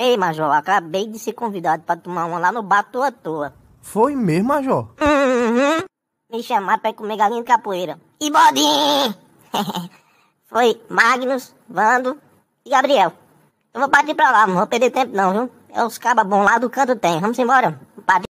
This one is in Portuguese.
Ei, Major, acabei de ser convidado para tomar uma lá no bar à toa. Foi mesmo, Major? Uhum. Me chamar para comer galinha de capoeira. E bodim! Foi Magnus, Vando e Gabriel. Eu vou partir pra lá, não vou perder tempo não, viu? É os cabas bons lá do canto tem. Vamos embora? Partir.